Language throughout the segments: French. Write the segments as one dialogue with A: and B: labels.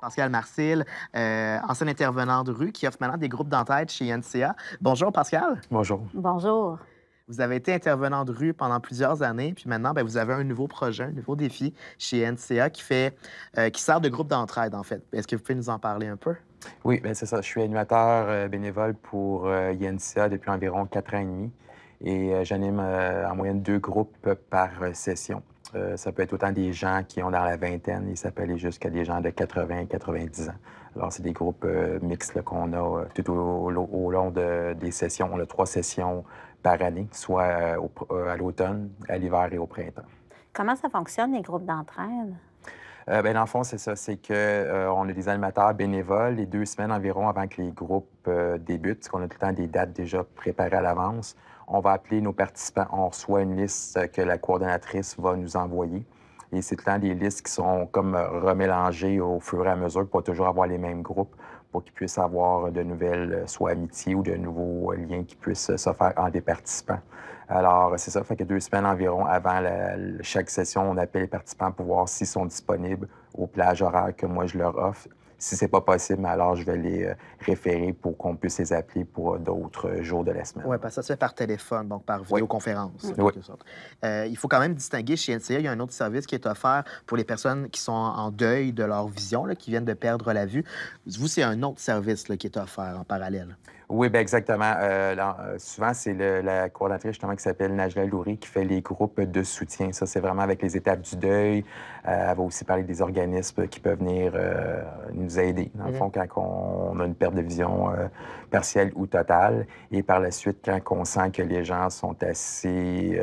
A: Pascal Marcille, euh, ancien intervenant de rue qui offre maintenant des groupes d'entraide chez NCA. Bonjour, Pascal. Bonjour. Bonjour. Vous avez été intervenant de rue pendant plusieurs années, puis maintenant, ben, vous avez un nouveau projet, un nouveau défi chez NCA qui, fait, euh, qui sert de groupe d'entraide, en fait. Est-ce que vous pouvez nous en parler un peu? Oui, bien, c'est ça. Je suis animateur
B: euh, bénévole pour INCA depuis environ quatre ans et demi et j'anime en moyenne deux groupes par session. Euh, ça peut être autant des gens qui ont dans la vingtaine, ils aller jusqu'à des gens de 80, 90 ans. Alors, c'est des groupes euh, mixtes qu'on a euh, tout au, long de, des sessions. On a trois sessions par année, soit à l'automne, à l'hiver et au printemps.
A: Comment ça fonctionne, les groupes d'entraide?
B: Euh, ben, dans fond, c'est ça. C'est qu'on euh, a des animateurs bénévoles les deux semaines environ avant que les groupes euh, débutent, parce qu'on a tout le temps des dates déjà préparées à l'avance. On va appeler nos participants. On reçoit une liste que la coordonnatrice va nous envoyer. Et c'est tout le temps des listes qui sont comme remélangées au fur et à mesure pour toujours avoir les mêmes groupes pour qu'ils puissent avoir de nouvelles, euh, soit amitiés ou de nouveaux euh, liens qui puissent euh, se faire en des participants. Alors, c'est ça, fait que deux semaines environ avant chaque session, on appelle les participants pour voir s'ils sont disponibles aux plages horaires que moi je leur offre si c'est pas possible, alors je vais les euh, référer pour qu'on puisse les appeler pour euh, d'autres euh, jours de la semaine.
A: Oui, parce que ça se fait par téléphone, donc par vidéoconférence, mm-hmm. il faut quand même distinguer chez NCA, il y a un autre service qui est offert pour les personnes qui sont en deuil de leur vision, qui viennent de perdre la vue. Vous, c'est un autre service qui est offert en parallèle. Oui, ben exactement.
B: Euh, euh, souvent, c'est la coordinatrice justement qui s'appelle Najla Louri qui fait les groupes de soutien. Ça, c'est vraiment avec les étapes du deuil. Euh, elle va aussi parler des organismes qui peuvent venir nous aider, dans le mhm. fond, quand on, a une perte de vision partielle ou totale. Et par la suite, quand on sent que les gens sont assez,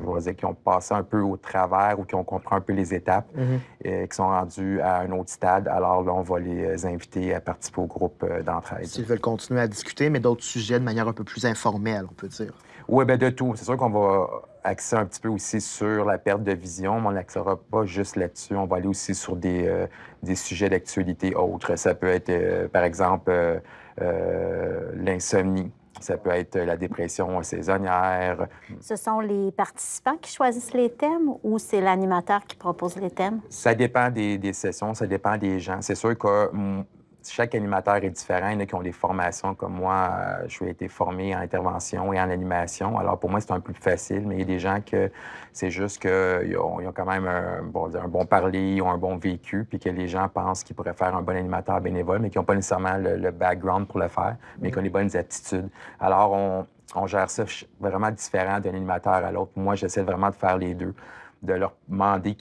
B: je vais dire, qui ont passé un peu au travers ou qui ont compris un peu les étapes, mhm. et qui sont rendus à un autre stade, alors là, on va les inviter à participer au groupe d'entraide.
A: S'ils veulent continuer à discuter, mais d'autres sujets de manière un peu plus informelle, on peut dire. Oui, bien de tout. C'est sûr qu'on va
B: axer un petit peu aussi sur la perte de vision, mais on n'axera pas juste là-dessus. On va aller aussi sur des, euh, des sujets d'actualité autres. Ça peut être, euh, par exemple, euh, l'insomnie. Ça peut être la dépression saisonnière. Ce sont les participants qui choisissent les thèmes ou c'est l'animateur qui propose les thèmes? Ça dépend des, des sessions, ça dépend des gens. C'est sûr que chaque animateur est différent. Il y en a qui ont des formations comme moi. Euh, je suis été formé en intervention et en animation. Alors pour moi, c'est un peu plus facile, mais il y a des gens que c'est juste qu'ils ont, ont, quand même un, bon, parler, ils ont un bon vécu, puis que les gens pensent qu'ils pourraient faire un bon animateur bénévole, mais qui n'ont pas nécessairement le, background pour le faire, mais qui ont les mm. bonnes attitudes. Alors on, on gère ça vraiment différent d'un animateur à l'autre. Moi, j'essaie vraiment de faire les deux de leur demander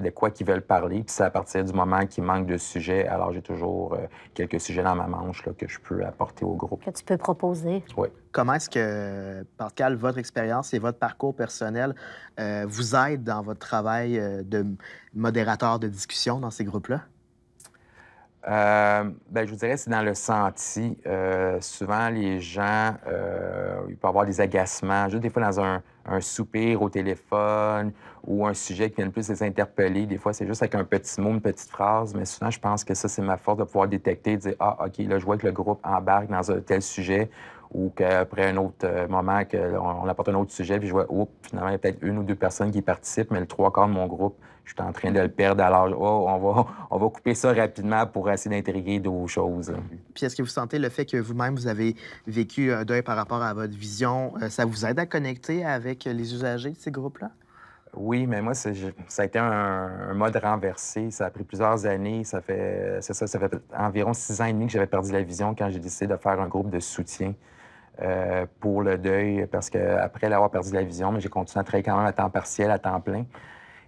B: de quoi qu'ils veulent parler. Puis c'est à partir du moment qu'ils manquent de sujets, alors j'ai toujours euh, quelques sujets dans ma manche que je peux apporter au
A: groupe. Que tu peux proposer. Oui. Comment est-ce que, Pascal, votre expérience et votre parcours personnel euh, vous aident dans votre travail euh, de modérateur de discussion dans ces groupes-là? Euh, ben, je vous dirais, c'est dans le senti. Euh,
B: souvent, les gens, euh, il ils peuvent avoir des agacements, juste des fois dans un, un, soupir au téléphone ou un sujet qui vient le plus les interpeller. Des fois, c'est juste avec un petit mot, une petite phrase, mais souvent, je pense que ça, c'est ma force de pouvoir détecter, de dire, ah, OK, là, je vois que le groupe embarque dans un tel sujet ou qu'après un autre euh, moment, qu'on apporte un autre sujet, puis je vois, oups, finalement, il y a peut-être une ou deux personnes qui participent, mais le trois quarts de mon groupe, je suis en train de le perdre alors oh, on va, on va couper ça rapidement pour essayer d'intégrer d'autres choses.
A: Puis est-ce que vous sentez le fait que vous-même, vous avez vécu un euh, deuil par rapport à votre vision, euh, ça vous aide à connecter avec les usagers de ces groupes-là? Oui, mais moi, ça a été un, mode renversé. Ça a pris
B: plusieurs années. Ça fait, ça, ça fait environ six ans et demi que j'avais perdu la vision quand j'ai décidé de faire un groupe de soutien. Euh, pour le deuil parce qu'après l'avoir perdu la vision, j'ai continué à travailler quand même à temps partiel, à temps plein.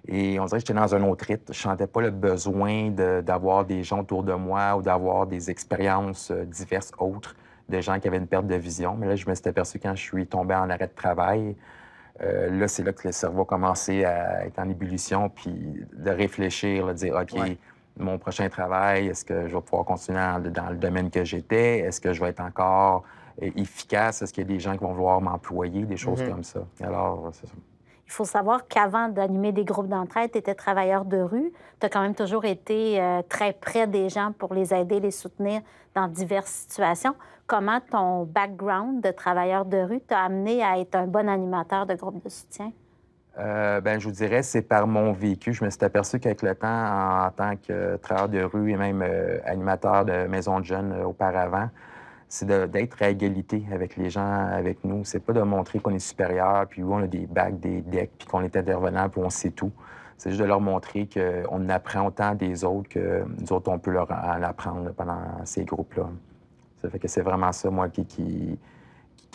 B: Et on dirait que j'étais dans un autre rythme. Je sentais pas le besoin d'avoir des gens autour de moi ou d'avoir des expériences euh, diverses autres de gens qui avaient une perte de vision. Mais là, je me suis aperçu quand je suis tombé en arrêt de travail, euh, là, c'est là que le cerveau a commencé à être en ébullition, puis de réfléchir, de dire, OK, mon prochain travail, est-ce que je vais pouvoir continuer dans le domaine que j'étais? Est-ce que je vais être encore euh, efficace? Est-ce qu'il y a des gens qui vont vouloir m'employer? Des choses mhm. comme ça. Alors, euh, c'est ça. Il faut savoir qu'avant d'animer des groupes d'entraide, tu étais travailleur de rue. Tu as quand même toujours été euh, très près des gens pour les aider, les soutenir dans diverses situations. Comment ton background de travailleur de rue t'a amené à être un bon animateur de groupes de soutien? Ben, je vous dirais, c'est par mon vécu. Je me suis aperçu qu'avec le temps, en, tant que travailleur de rue et même animateur de maison de jeunes auparavant, c'est d'être à égalité avec les gens, avec nous. C'est pas de montrer qu'on est supérieur, puis où on a des bacs, des decks, puis qu'on est intervenant, puis on sait tout. C'est juste de leur montrer qu'on apprend autant des autres que nous autres, on peut leur en apprendre pendant ces groupes-là. Ça fait que c'est vraiment ça, moi, qui,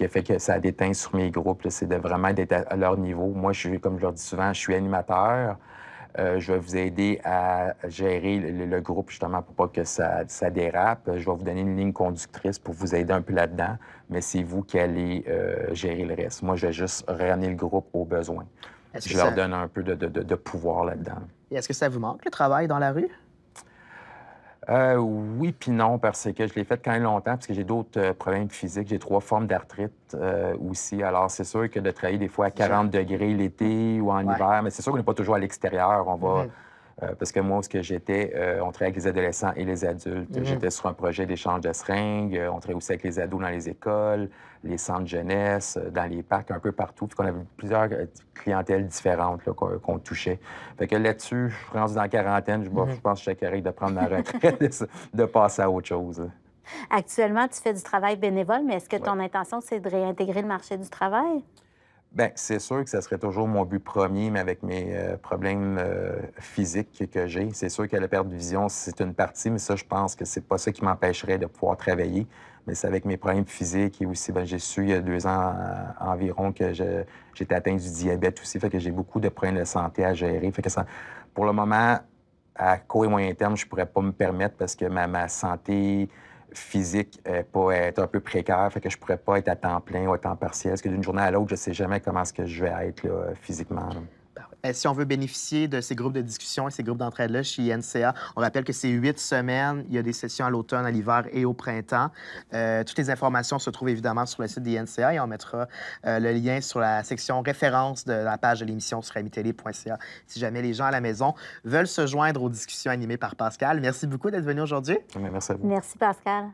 B: a fait que ça déteint sur mes groupes. C'est de vraiment d'être à leur niveau. Moi, je suis, comme je leur dis souvent, je suis animateur. Euh, je vais vous aider à gérer le, groupe justement pour pas que ça, dérape. Je vais vous donner une ligne conductrice pour vous aider un peu là-dedans, mais c'est vous qui allez euh, gérer le reste. Moi, je vais juste ramener le groupe aux besoins.
A: Je leur donne
B: un peu de pouvoir là-dedans.
A: est-ce que ça vous manque, le travail dans la rue?
B: Euh, oui, puis non, parce que je l'ai fait quand même longtemps, parce que j'ai d'autres euh, problèmes physiques. J'ai trois formes d'arthrite euh, aussi. Alors, c'est sûr que de travailler des fois à 40 degrés l'été ou en hiver, mais c'est sûr qu'on n'est pas toujours à l'extérieur. On va. Mm-hmm. Euh, parce que moi, ce que j'étais, euh, on travaillait avec les adolescents et les adultes. Mm-hmm. J'étais sur un projet d'échange de seringues. Euh, on travaillait aussi avec les ados dans les écoles, les centres de jeunesse, dans les parcs, un peu partout. Puisqu'on avait plusieurs clientèles différentes qu'on, touchait. Fait que là-dessus, je suis rendu dans la quarantaine. Je, mm-hmm. pense que je suis de prendre ma retraite, de, passer à autre chose. Actuellement, tu fais du travail bénévole, mais est-ce que ton intention, c'est de réintégrer le marché du travail? Bien, c'est sûr que ça serait toujours mon but premier, mais avec mes euh, problèmes euh, physiques que j'ai, c'est sûr que la perte de vision, c'est une partie, mais ça, je pense que c'est pas ça qui m'empêcherait de pouvoir travailler. Mais c'est avec mes problèmes physiques et aussi, ben, j'ai su il y a deux ans euh, environ que j'étais atteint du diabète aussi, fait que j'ai beaucoup de problèmes de santé à gérer. Fait que ça, pour le moment, à court et moyen terme, je pourrais pas me permettre parce que ma santé physique est, pas, être un peu précaire, fait que je pourrais pas être à temps plein ou à temps partiel, parce que d'une journée à l'autre, je sais jamais comment ce que je vais être là,
A: physiquement. Euh, si on veut bénéficier de ces groupes de discussion et ces groupes d'entraide-là chez INCA, on rappelle que c'est huit semaines. Il y a des sessions à l'automne, à l'hiver et au printemps. Euh, toutes les informations se trouvent évidemment sur le site d'INCA et on mettra euh, le lien sur la section référence de la page de l'émission sur amitélé.ca si jamais les gens à la maison veulent se joindre aux discussions animées par Pascal. Merci beaucoup d'être venu aujourd'hui. Merci à vous. Merci Pascal.